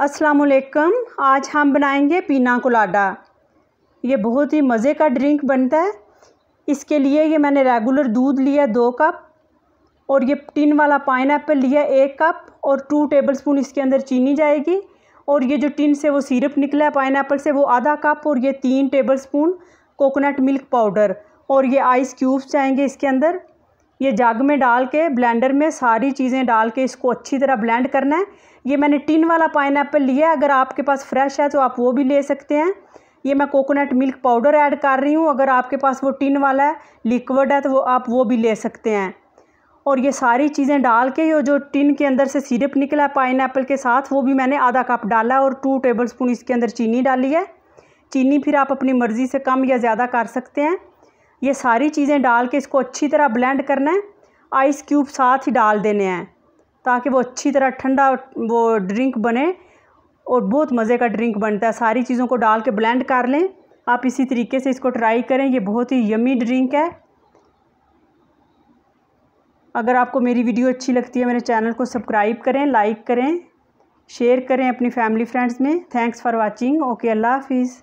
असलकम आज हम बनाएंगे पीना कोलाडा ये बहुत ही मज़े का ड्रिंक बनता है इसके लिए ये मैंने रेगुलर दूध लिया दो कप और ये टिन वाला पाइन लिया एक कप और टू टेबल स्पून इसके अंदर चीनी जाएगी और ये जो टिन से वो सिरप निकला है पाइन से वो आधा कप और ये तीन tablespoon coconut milk powder और ये आइस क्यूब्स जाएंगे इसके अंदर ये जग में डाल के ब्लेंडर में सारी चीज़ें डाल के इसको अच्छी तरह ब्लेंड करना है ये मैंने टिन वाला पाइन लिया है अगर आपके पास फ्रेश है तो आप वो भी ले सकते हैं ये मैं कोकोनट मिल्क पाउडर ऐड कर रही हूँ अगर आपके पास वो टिन वाला है लिक्विड है तो वो आप वो भी ले सकते हैं और ये सारी चीज़ें डाल के ये जो टिन के अंदर से सिरप निकला है पाइन के साथ वो भी मैंने आधा कप डाला और टू टेबल स्पून इसके अंदर चीनी डाली है चीनी फिर आप अपनी मर्ज़ी से कम या ज़्यादा कर सकते हैं ये सारी चीज़ें डाल के इसको अच्छी तरह ब्लेंड करना है आइस क्यूब साथ ही डाल देने हैं ताकि वो अच्छी तरह ठंडा वो ड्रिंक बने और बहुत मज़े का ड्रिंक बनता है सारी चीज़ों को डाल के ब्लेंड कर लें आप इसी तरीके से इसको ट्राई करें ये बहुत ही यमी ड्रिंक है अगर आपको मेरी वीडियो अच्छी लगती है मेरे चैनल को सब्सक्राइब करें लाइक करें शेयर करें अपनी फैमिली फ्रेंड्स में थैंक्स फॉर वाचिंग ओके अल्लाह हाफिज़